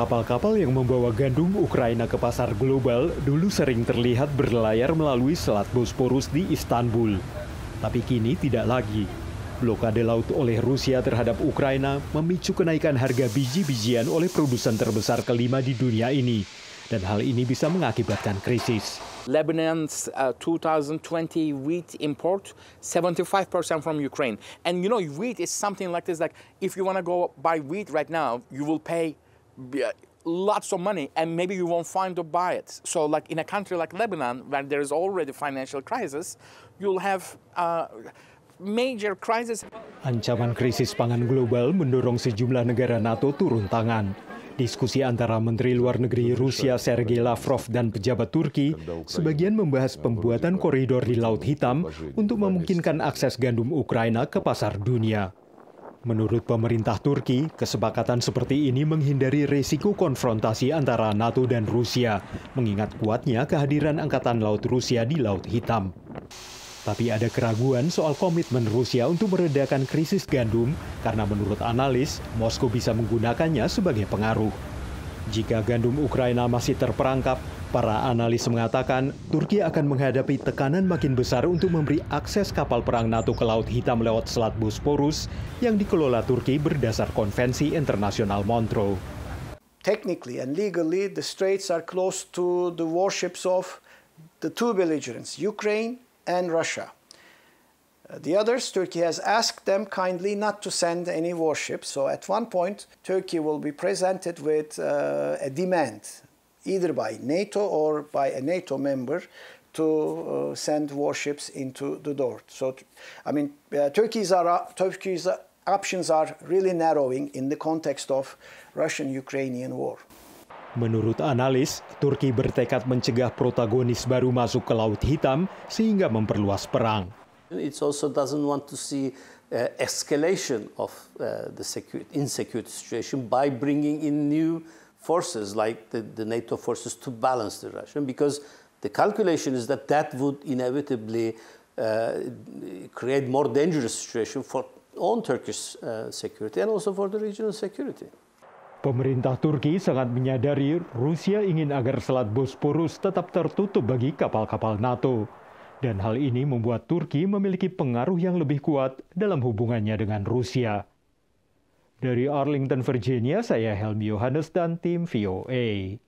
Kapal-kapal yang membawa gandum Ukraina ke pasar global dulu sering terlihat berlayar melalui Selat Bosporus di Istanbul. Tapi kini tidak lagi. Blokade laut oleh Rusia terhadap Ukraina memicu kenaikan harga biji-bijian oleh produsen terbesar kelima di dunia ini. Dan hal ini bisa mengakibatkan krisis. Lebanon's uh, 2020 wheat import 75% from Ukraine. And you know, wheat is something like this, like if you want to go buy wheat right now, you will pay Uh, lots of money and maybe you won't find to buy it. So like in a country like Lebanon, where there is already financial crisis, you'll have uh, major crisis. Ancaman krisis pangan global mendorong sejumlah negara NATO turun tangan. Diskusi antara Menteri Luar Negeri Rusia Sergei Lavrov dan pejabat Turki sebagian membahas pembuatan koridor di Laut Hitam untuk memungkinkan akses gandum Ukraina ke pasar dunia. Menurut pemerintah Turki, kesepakatan seperti ini menghindari risiko konfrontasi antara NATO dan Rusia, mengingat kuatnya kehadiran Angkatan Laut Rusia di Laut Hitam. Tapi ada keraguan soal komitmen Rusia untuk meredakan krisis gandum karena menurut analis, Moskow bisa menggunakannya sebagai pengaruh. Jika gandum Ukraina masih terperangkap, para analis mengatakan Turki akan menghadapi tekanan makin besar untuk memberi akses kapal perang NATO ke Laut Hitam lewat Selat Bosporus yang dikelola Turki berdasar konvensi internasional Montreux. Technically and legally, the straits are close to the warships of the two belligerents, Ukraine and Russia. The others, Turkey has asked them kindly not to send any warships. So at one point, Turkey will be presented with uh, a demand, either by NATO or by a NATO member, to uh, send warships into the door. So, I mean, uh, Turkey's, are, Turkey's options are really narrowing in the context of Russian-Ukrainian war. Menurut analis, Turki bertekad mencegah protagonis baru masuk ke Laut Hitam sehingga memperluas perang. It also doesn't want to see uh, escalation of uh, the security, insecurity situation by bringing in new forces like the, the, NATO forces to balance the Russian because the calculation is that that would inevitably uh, create more dangerous situation for own Turkish uh, security and also for the regional security. Pemerintah Turki sangat menyadari Rusia ingin agar Selat Bosporus tetap tertutup bagi kapal-kapal NATO. Dan hal ini membuat Turki memiliki pengaruh yang lebih kuat dalam hubungannya dengan Rusia. Dari Arlington, Virginia, saya Helmi Yohanes dan tim VOA.